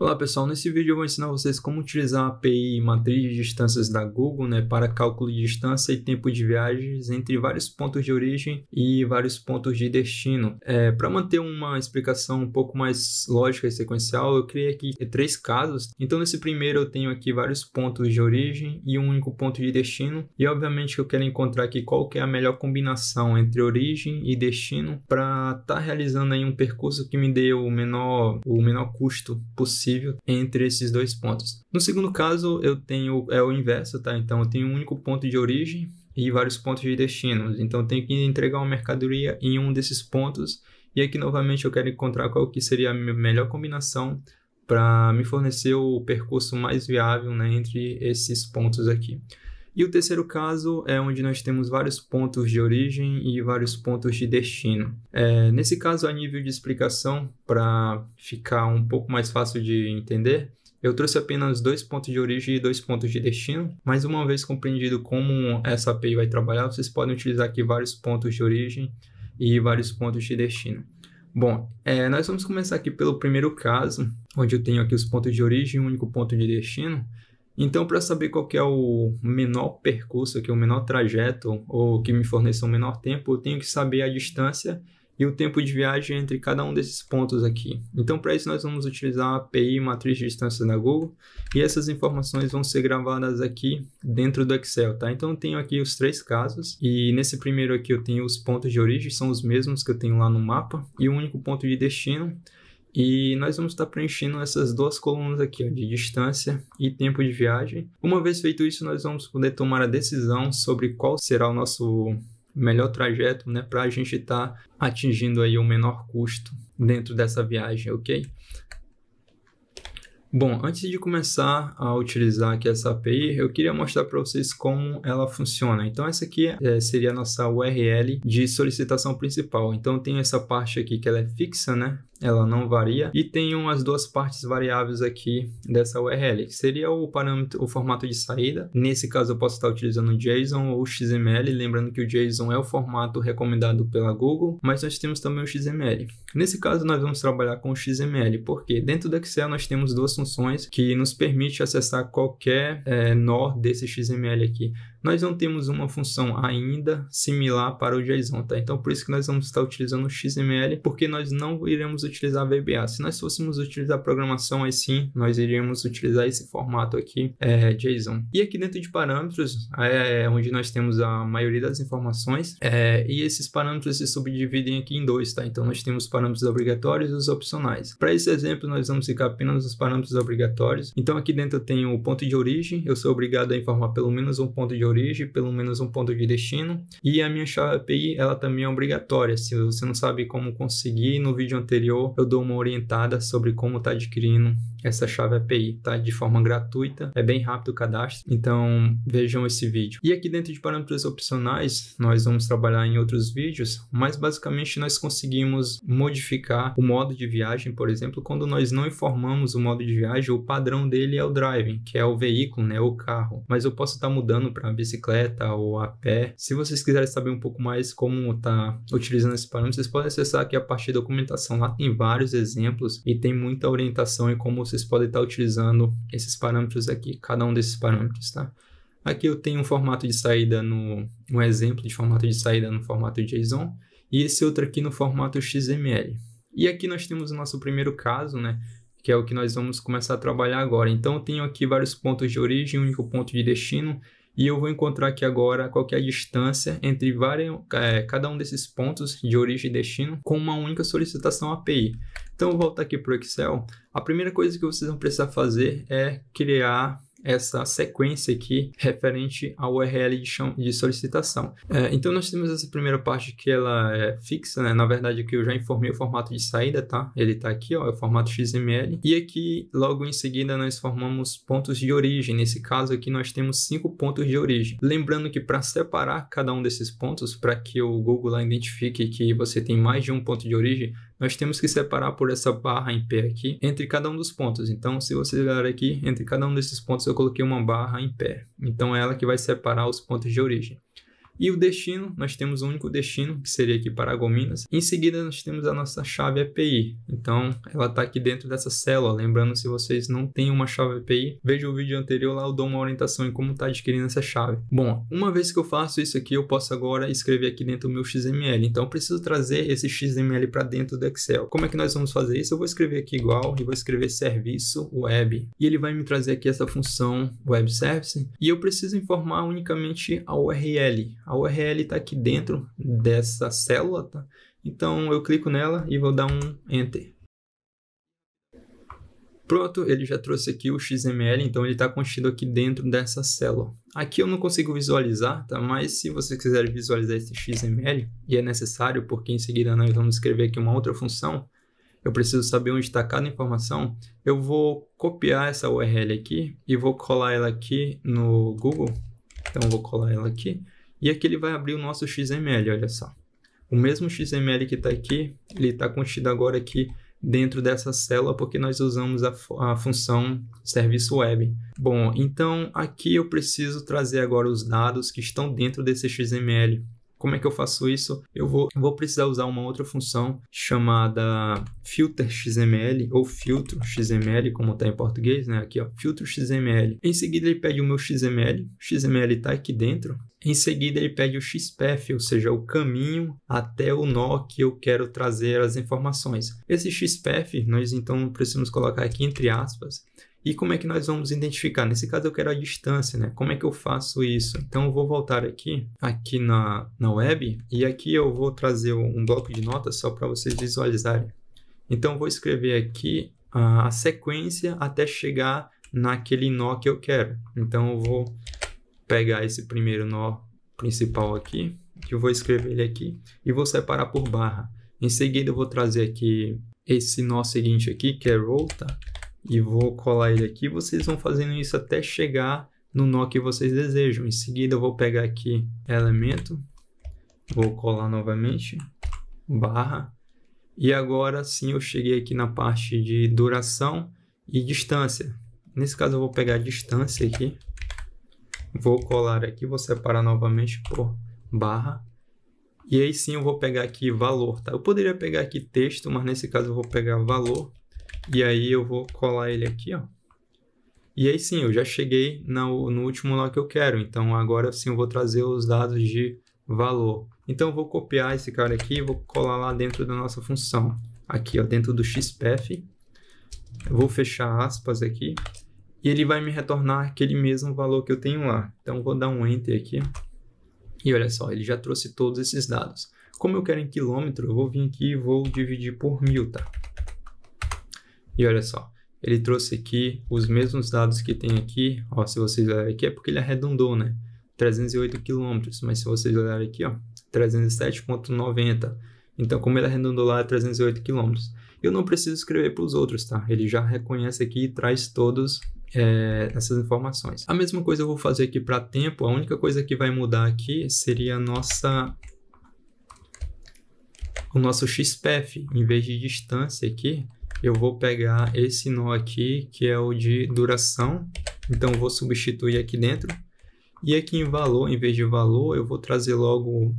Olá pessoal, nesse vídeo eu vou ensinar vocês como utilizar a API matriz de distâncias da Google né, para cálculo de distância e tempo de viagens entre vários pontos de origem e vários pontos de destino. É, para manter uma explicação um pouco mais lógica e sequencial, eu criei aqui é, três casos. Então nesse primeiro eu tenho aqui vários pontos de origem e um único ponto de destino e obviamente eu quero encontrar aqui qual que é a melhor combinação entre origem e destino para estar tá realizando aí um percurso que me dê o menor, o menor custo possível possível entre esses dois pontos. No segundo caso, eu tenho é o inverso, tá? Então eu tenho um único ponto de origem e vários pontos de destino. Então eu tenho que entregar uma mercadoria em um desses pontos e aqui novamente eu quero encontrar qual que seria a melhor combinação para me fornecer o percurso mais viável né, entre esses pontos aqui. E o terceiro caso é onde nós temos vários pontos de origem e vários pontos de destino. É, nesse caso, a nível de explicação, para ficar um pouco mais fácil de entender, eu trouxe apenas dois pontos de origem e dois pontos de destino, mas uma vez compreendido como essa API vai trabalhar, vocês podem utilizar aqui vários pontos de origem e vários pontos de destino. Bom, é, nós vamos começar aqui pelo primeiro caso, onde eu tenho aqui os pontos de origem e um único ponto de destino. Então, para saber qual é o menor percurso, que é o menor trajeto, ou que me forneça o um menor tempo, eu tenho que saber a distância e o tempo de viagem entre cada um desses pontos aqui. Então, para isso, nós vamos utilizar a API Matriz de Distância da Google, e essas informações vão ser gravadas aqui dentro do Excel, tá? Então, eu tenho aqui os três casos, e nesse primeiro aqui eu tenho os pontos de origem, são os mesmos que eu tenho lá no mapa, e o único ponto de destino, e nós vamos estar preenchendo essas duas colunas aqui, ó, de distância e tempo de viagem. Uma vez feito isso, nós vamos poder tomar a decisão sobre qual será o nosso melhor trajeto, né, para a gente estar tá atingindo aí o menor custo dentro dessa viagem, ok? Bom, antes de começar a utilizar aqui essa API, eu queria mostrar para vocês como ela funciona. Então, essa aqui é, seria a nossa URL de solicitação principal. Então, tem essa parte aqui que ela é fixa, né? ela não varia. E tem umas duas partes variáveis aqui dessa URL, que seria o parâmetro, o formato de saída. Nesse caso, eu posso estar utilizando o JSON ou o XML, lembrando que o JSON é o formato recomendado pela Google, mas nós temos também o XML. Nesse caso, nós vamos trabalhar com o XML, porque dentro do Excel nós temos duas funções que nos permite acessar qualquer é, nó desse XML aqui. Nós não temos uma função ainda similar para o JSON, tá? Então, por isso que nós vamos estar utilizando o XML, porque nós não iremos utilizar VBA. Se nós fôssemos utilizar programação, aí sim, nós iríamos utilizar esse formato aqui, é, JSON. E aqui dentro de parâmetros, é, é onde nós temos a maioria das informações, é, e esses parâmetros se subdividem aqui em dois, tá? Então, nós temos parâmetros obrigatórios e os opcionais. Para esse exemplo, nós vamos ficar apenas nos parâmetros obrigatórios. Então, aqui dentro eu tenho o ponto de origem, eu sou obrigado a informar pelo menos um ponto de origem origem, pelo menos um ponto de destino. E a minha chave API, ela também é obrigatória. Se você não sabe como conseguir, no vídeo anterior eu dou uma orientada sobre como está adquirindo essa chave API, tá? De forma gratuita, é bem rápido o cadastro, então vejam esse vídeo. E aqui dentro de parâmetros opcionais, nós vamos trabalhar em outros vídeos, mas basicamente nós conseguimos modificar o modo de viagem, por exemplo, quando nós não informamos o modo de viagem, o padrão dele é o driving, que é o veículo, né, o carro. Mas eu posso estar tá mudando para bicicleta ou a pé. Se vocês quiserem saber um pouco mais como está utilizando esse parâmetro, vocês podem acessar aqui a parte da documentação. Lá tem vários exemplos e tem muita orientação em como vocês podem estar tá utilizando esses parâmetros aqui, cada um desses parâmetros, tá? Aqui eu tenho um formato de saída no um exemplo de formato de saída no formato JSON e esse outro aqui no formato XML. E aqui nós temos o nosso primeiro caso, né? Que é o que nós vamos começar a trabalhar agora. Então eu tenho aqui vários pontos de origem, único ponto de destino e eu vou encontrar aqui agora qual é a distância entre várias, é, cada um desses pontos de origem e destino com uma única solicitação API. Então, eu vou voltar aqui para o Excel. A primeira coisa que vocês vão precisar fazer é criar essa sequência aqui referente à URL de, chão, de solicitação. É, então nós temos essa primeira parte que ela é fixa, né? Na verdade aqui eu já informei o formato de saída, tá? Ele está aqui, ó, é o formato XML. E aqui logo em seguida nós formamos pontos de origem. Nesse caso aqui nós temos cinco pontos de origem. Lembrando que para separar cada um desses pontos, para que o Google lá identifique que você tem mais de um ponto de origem, nós temos que separar por essa barra em pé aqui entre cada um dos pontos. Então, se vocês olhar aqui, entre cada um desses pontos eu coloquei uma barra em pé. Então, é ela que vai separar os pontos de origem. E o destino, nós temos um único destino, que seria aqui Paragominas. Em seguida, nós temos a nossa chave API. Então, ela está aqui dentro dessa célula. Lembrando, se vocês não têm uma chave API, veja o vídeo anterior lá, eu dou uma orientação em como está adquirindo essa chave. Bom, uma vez que eu faço isso aqui, eu posso agora escrever aqui dentro o meu XML. Então, eu preciso trazer esse XML para dentro do Excel. Como é que nós vamos fazer isso? Eu vou escrever aqui igual e vou escrever serviço web. E ele vai me trazer aqui essa função web service. E eu preciso informar unicamente a URL, a URL está aqui dentro dessa célula, tá? Então eu clico nela e vou dar um Enter. Pronto, ele já trouxe aqui o XML, então ele está contido aqui dentro dessa célula. Aqui eu não consigo visualizar, tá? mas se você quiser visualizar esse XML, e é necessário porque em seguida nós vamos escrever aqui uma outra função, eu preciso saber onde está cada informação, eu vou copiar essa URL aqui e vou colar ela aqui no Google. Então, vou colar ela aqui e aqui ele vai abrir o nosso XML, olha só. O mesmo XML que está aqui, ele está contido agora aqui dentro dessa célula porque nós usamos a, a, função serviço web. Bom, então aqui eu preciso trazer agora os dados que estão dentro desse XML. Como é que eu faço isso? Eu vou, vou precisar usar uma outra função chamada filter XML ou filtro XML, como está em português, né? Aqui, ó, filtro XML. Em seguida, ele pede o meu XML. O XML está aqui dentro. Em seguida, ele pede o XPath, ou seja, o caminho até o nó que eu quero trazer as informações. Esse XPath, nós então precisamos colocar aqui entre aspas. E como é que nós vamos identificar? Nesse caso, eu quero a distância, né? Como é que eu faço isso? Então, eu vou voltar aqui, aqui na, na web, e aqui eu vou trazer um bloco de notas só para vocês visualizarem. Então, eu vou escrever aqui a sequência até chegar naquele nó que eu quero. Então, eu vou pegar esse primeiro nó principal aqui, eu vou escrever ele aqui e vou separar por barra. Em seguida, eu vou trazer aqui esse nó seguinte aqui, que é rota, e vou colar ele aqui. Vocês vão fazendo isso até chegar no nó que vocês desejam. Em seguida, eu vou pegar aqui elemento, vou colar novamente, barra. E agora sim eu cheguei aqui na parte de duração e distância. Nesse caso, eu vou pegar a distância aqui Vou colar aqui, vou separar novamente por barra. E aí sim eu vou pegar aqui valor, tá? Eu poderia pegar aqui texto, mas nesse caso eu vou pegar valor. E aí eu vou colar ele aqui, ó. E aí sim, eu já cheguei no, no último nó que eu quero. Então agora sim eu vou trazer os dados de valor. Então eu vou copiar esse cara aqui e vou colar lá dentro da nossa função. Aqui, ó, dentro do XPath. Eu vou fechar aspas aqui e ele vai me retornar aquele mesmo valor que eu tenho lá. Então vou dar um enter aqui. E olha só, ele já trouxe todos esses dados. Como eu quero em quilômetro, eu vou vir aqui e vou dividir por mil, tá? E olha só, ele trouxe aqui os mesmos dados que tem aqui. Ó, se vocês olharem aqui, é porque ele arredondou, né? 308 quilômetros, mas se vocês olharem aqui, ó, 307,90. Então, como ele arredondou lá, é 308 quilômetros. Eu não preciso escrever para os outros, tá? Ele já reconhece aqui e traz todos é, essas informações. A mesma coisa eu vou fazer aqui para tempo, a única coisa que vai mudar aqui seria nossa o nosso XPF, em vez de distância aqui, eu vou pegar esse nó aqui, que é o de duração, então vou substituir aqui dentro. E aqui em valor, em vez de valor, eu vou trazer logo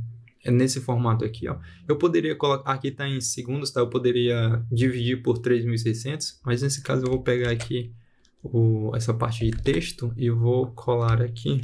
é, nesse formato aqui, ó. Eu poderia colocar, aqui está em segundos, tá? Eu poderia dividir por 3.600, mas nesse caso eu vou pegar aqui o, essa parte de texto e vou colar aqui.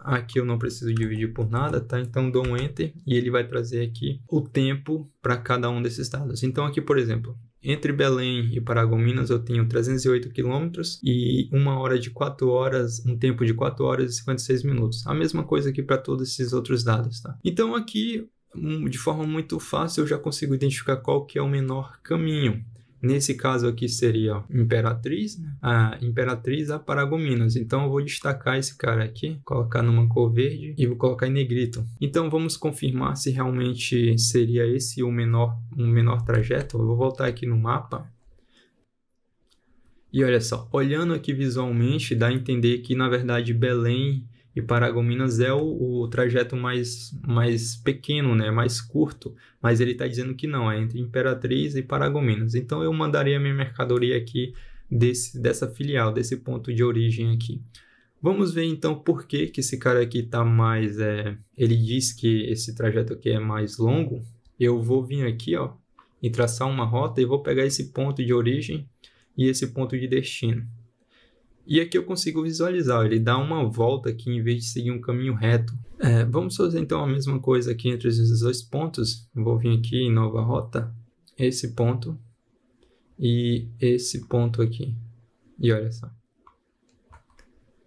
Aqui eu não preciso dividir por nada, tá? Então dou um Enter e ele vai trazer aqui o tempo para cada um desses dados. Então aqui, por exemplo, entre Belém e Paragominas eu tenho 308 quilômetros e uma hora de 4 horas, um tempo de 4 horas e 56 minutos. A mesma coisa aqui para todos esses outros dados, tá? Então aqui, hum, de forma muito fácil, eu já consigo identificar qual que é o menor caminho. Nesse caso aqui seria Imperatriz, né? a Imperatriz Paragominas. Então eu vou destacar esse cara aqui, colocar numa cor verde e vou colocar em negrito. Então vamos confirmar se realmente seria esse o menor, o menor trajeto. Eu vou voltar aqui no mapa. E olha só, olhando aqui visualmente, dá a entender que na verdade Belém e Paragominas é o, o, trajeto mais, mais pequeno, né, mais curto, mas ele está dizendo que não, é entre Imperatriz e Paragominas. Então eu mandaria minha mercadoria aqui desse, dessa filial, desse ponto de origem aqui. Vamos ver então por que, que esse cara aqui está mais. É, ele diz que esse trajeto aqui é mais longo. Eu vou vir aqui ó, e traçar uma rota e vou pegar esse ponto de origem e esse ponto de destino. E aqui eu consigo visualizar, ele dá uma volta aqui em vez de seguir um caminho reto. É, vamos fazer então a mesma coisa aqui entre esses dois pontos. Eu vou vir aqui em nova rota, esse ponto e esse ponto aqui. E olha só.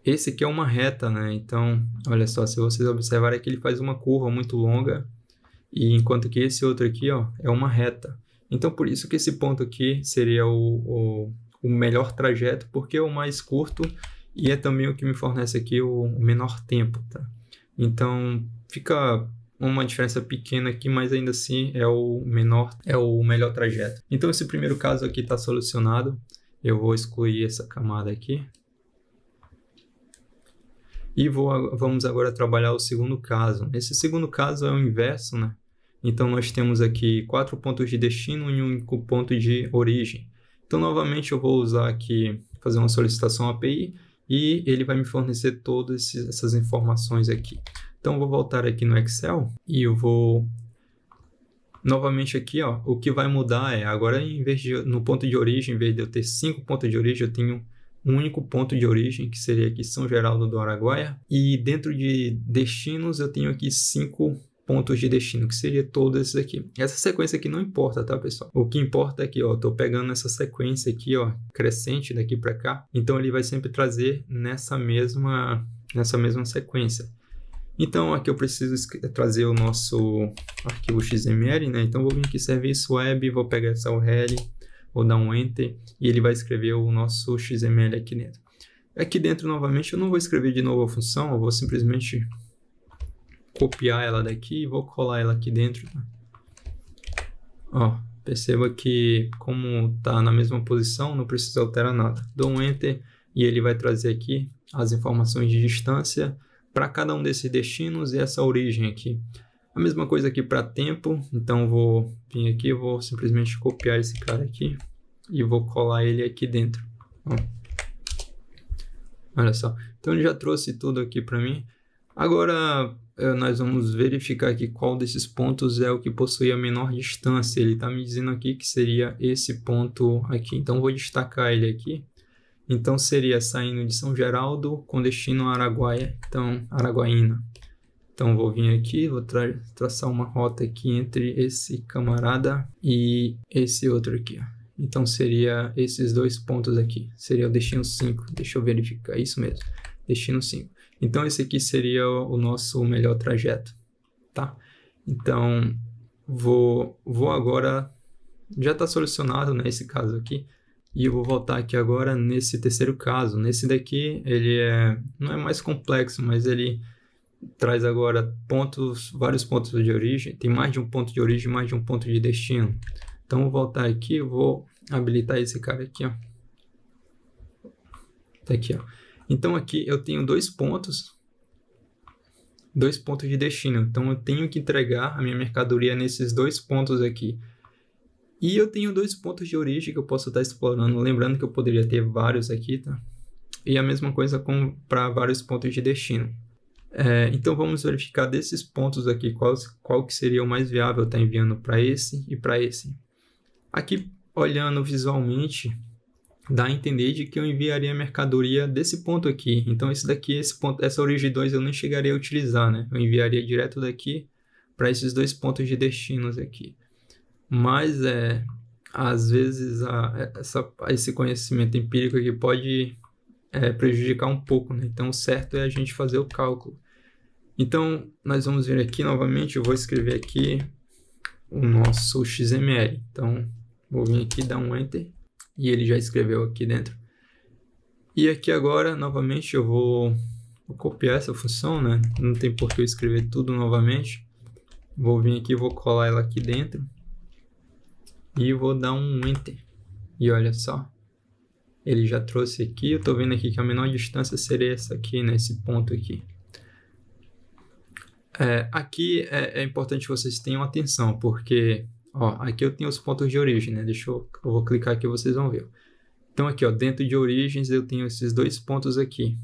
Esse aqui é uma reta, né? Então, olha só, se vocês observarem aqui, ele faz uma curva muito longa. E enquanto que esse outro aqui, ó, é uma reta. Então, por isso que esse ponto aqui seria o, o o melhor trajeto, porque é o mais curto e é também o que me fornece aqui o menor tempo, tá? Então, fica uma diferença pequena aqui, mas ainda assim é o menor, é o melhor trajeto. Então esse primeiro caso aqui está solucionado. Eu vou excluir essa camada aqui. E vou, vamos agora trabalhar o segundo caso. Esse segundo caso é o inverso, né? Então nós temos aqui quatro pontos de destino e um único ponto de origem. Então, novamente, eu vou usar aqui, fazer uma solicitação API e ele vai me fornecer todas essas informações aqui. Então, eu vou voltar aqui no Excel e eu vou... Novamente aqui, ó, o que vai mudar é, agora em vez de, no ponto de origem, em vez de eu ter cinco pontos de origem, eu tenho um único ponto de origem, que seria aqui São Geraldo do Araguaia. E dentro de destinos, eu tenho aqui cinco pontos de destino, que seria todos esses aqui. Essa sequência aqui não importa, tá, pessoal? O que importa é que, ó, tô pegando essa sequência aqui, ó, crescente daqui para cá, então ele vai sempre trazer nessa mesma, nessa mesma sequência. Então, aqui eu preciso trazer o nosso arquivo XML, né? Então, vou vir aqui, serviço web, vou pegar essa URL, vou dar um enter, e ele vai escrever o nosso XML aqui dentro. Aqui dentro, novamente, eu não vou escrever de novo a função, eu vou simplesmente copiar ela daqui e vou colar ela aqui dentro. Ó, perceba que como está na mesma posição, não precisa alterar nada. Dou um Enter e ele vai trazer aqui as informações de distância para cada um desses destinos e essa origem aqui. A mesma coisa aqui para tempo, então vou vir aqui, vou simplesmente copiar esse cara aqui e vou colar ele aqui dentro. Ó. Olha só, então ele já trouxe tudo aqui para mim. Agora, é, nós vamos verificar aqui qual desses pontos é o que possui a menor distância. Ele está me dizendo aqui que seria esse ponto aqui. Então, vou destacar ele aqui. Então, seria saindo de São Geraldo com destino a Araguaia. Então, Araguaína. Então, vou vir aqui, vou tra traçar uma rota aqui entre esse camarada e esse outro aqui. Ó. Então, seria esses dois pontos aqui. Seria o destino 5. Deixa eu verificar. Isso mesmo. Destino 5. Então, esse aqui seria o nosso melhor trajeto, tá? Então, vou, vou agora... Já está solucionado nesse né, Esse caso aqui. E eu vou voltar aqui agora nesse terceiro caso. Nesse daqui, ele é, não é mais complexo, mas ele traz agora pontos, vários pontos de origem. Tem mais de um ponto de origem, mais de um ponto de destino. Então, vou voltar aqui, vou habilitar esse cara aqui, ó. Tá aqui, ó. Então aqui eu tenho dois pontos, dois pontos de destino. Então eu tenho que entregar a minha mercadoria nesses dois pontos aqui. E eu tenho dois pontos de origem que eu posso estar explorando, lembrando que eu poderia ter vários aqui, tá? E a mesma coisa para vários pontos de destino. É, então vamos verificar desses pontos aqui qual, qual que seria o mais viável estar enviando para esse e para esse. Aqui olhando visualmente, dá a entender de que eu enviaria a mercadoria desse ponto aqui. Então esse daqui, esse ponto, essa origem 2 eu nem chegaria a utilizar, né? Eu enviaria direto daqui para esses dois pontos de destinos aqui. Mas é às vezes a, essa, esse conhecimento empírico aqui pode é, prejudicar um pouco, né? Então o certo é a gente fazer o cálculo. Então nós vamos vir aqui novamente, eu vou escrever aqui o nosso XML. Então vou vir aqui dar um enter e ele já escreveu aqui dentro. E aqui agora, novamente, eu vou, vou copiar essa função, né? Não tem por que eu escrever tudo novamente. Vou vir aqui, vou colar ela aqui dentro e vou dar um Enter. E olha só, ele já trouxe aqui. Eu estou vendo aqui que a menor distância seria essa aqui, nesse né? ponto aqui. É, aqui é, é, importante que vocês tenham atenção, porque Ó, aqui eu tenho os pontos de origem, né? Deixa eu, eu vou clicar aqui, vocês vão ver. Então aqui, ó, dentro de origens eu tenho esses dois pontos aqui.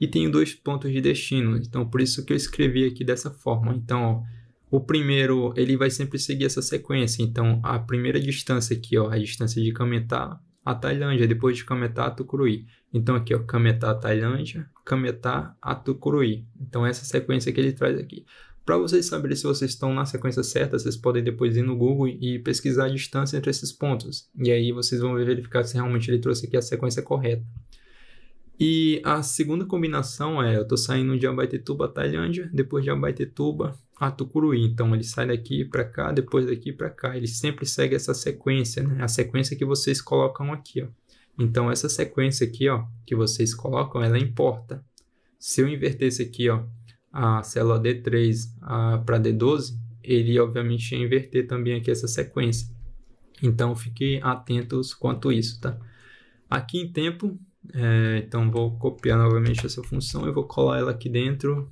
E tenho dois pontos de destino, então por isso que eu escrevi aqui dessa forma. Então, ó, o primeiro, ele vai sempre seguir essa sequência. Então, a primeira distância aqui, ó, a distância de Kametá a Tailândia, depois de Kametá a Tucuruí. Então aqui, ó, Kametá a Tailândia, Kametá a Tucuruí. Então essa sequência que ele traz aqui. Para vocês saberem se vocês estão na sequência certa, vocês podem depois ir no Google e pesquisar a distância entre esses pontos. E aí vocês vão verificar se realmente ele trouxe aqui a sequência correta. E a segunda combinação é, eu estou saindo de Abaetetuba, Tailândia, depois de Abaitetuba, a Tucuruí. Então ele sai daqui para cá, depois daqui para cá. Ele sempre segue essa sequência, né? A sequência que vocês colocam aqui, ó. Então essa sequência aqui, ó, que vocês colocam, ela importa. Se eu inverter isso aqui, ó, a célula D3 para D12, ele obviamente ia inverter também aqui essa sequência. Então fiquem atentos quanto isso, tá? Aqui em tempo, é, então vou copiar novamente essa função e vou colar ela aqui dentro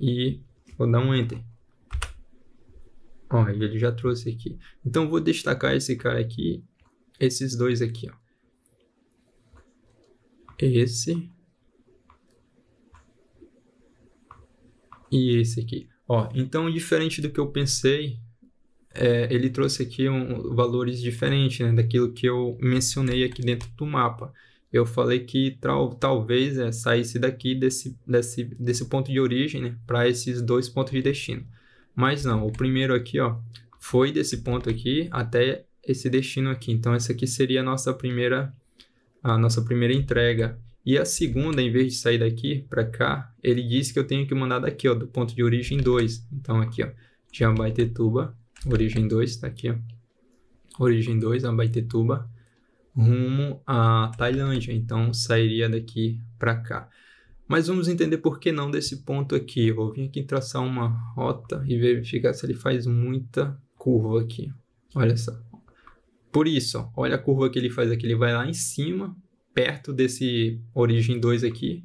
e vou dar um enter. Ó, ele já trouxe aqui. Então vou destacar esse cara aqui, esses dois aqui, ó. Esse e esse aqui. Ó, então, diferente do que eu pensei, é, ele trouxe aqui um, valores diferentes né, daquilo que eu mencionei aqui dentro do mapa. Eu falei que talvez é, saísse daqui desse, desse, desse ponto de origem né, para esses dois pontos de destino. Mas não, o primeiro aqui ó, foi desse ponto aqui até esse destino aqui. Então, essa aqui seria a nossa primeira, a nossa primeira entrega. E a segunda, em vez de sair daqui para cá, ele disse que eu tenho que mandar daqui, ó, do ponto de origem 2. Então aqui, ó, de Ambaitetuba, origem 2, está aqui, ó. Origem 2, Ambaitetuba, rumo à Tailândia. Então sairia daqui para cá. Mas vamos entender por que não desse ponto aqui. Eu vou vir aqui traçar uma rota e verificar se ele faz muita curva aqui. Olha só. Por isso, ó, olha a curva que ele faz aqui. Ele vai lá em cima perto desse origem 2 aqui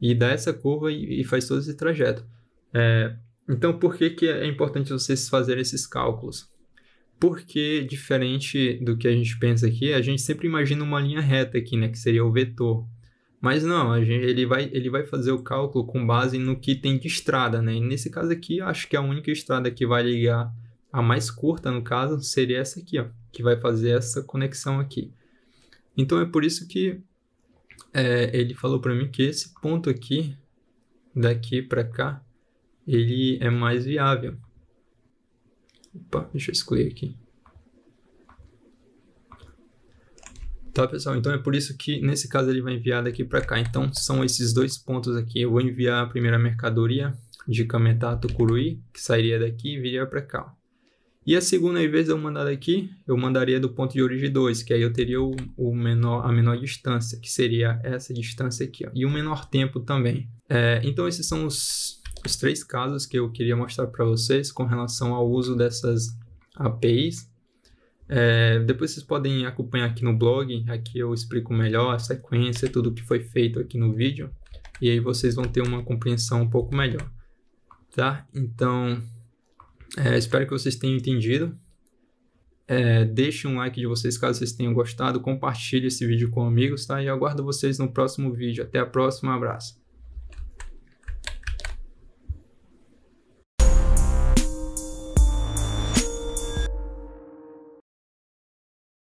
e dá essa curva e, e faz todo esse trajeto. É, então, por que, que é importante vocês fazerem esses cálculos? Porque, diferente do que a gente pensa aqui, a gente sempre imagina uma linha reta aqui, né, que seria o vetor. Mas não, a gente, ele, vai, ele vai fazer o cálculo com base no que tem de estrada, né? E nesse caso aqui, acho que a única estrada que vai ligar a mais curta, no caso, seria essa aqui, ó, que vai fazer essa conexão aqui. Então é por isso que é, ele falou para mim que esse ponto aqui, daqui para cá, ele é mais viável. Opa, deixa eu excluir aqui. Tá, pessoal? Então é por isso que nesse caso ele vai enviar daqui para cá. Então são esses dois pontos aqui. Eu vou enviar a primeira mercadoria de Kametato Kurui, que sairia daqui e viria para cá. E a segunda, em vez de eu mandar daqui, eu mandaria do ponto de origem 2, que aí eu teria o, o menor, a menor distância, que seria essa distância aqui, ó, e o menor tempo também. É, então, esses são os, os três casos que eu queria mostrar para vocês com relação ao uso dessas APIs. É, depois vocês podem acompanhar aqui no blog, aqui eu explico melhor a sequência, tudo que foi feito aqui no vídeo, e aí vocês vão ter uma compreensão um pouco melhor, tá? Então, é, espero que vocês tenham entendido. É, deixe um like de vocês caso vocês tenham gostado. Compartilhe esse vídeo com amigos, tá? E aguardo vocês no próximo vídeo. Até a próxima, abraço.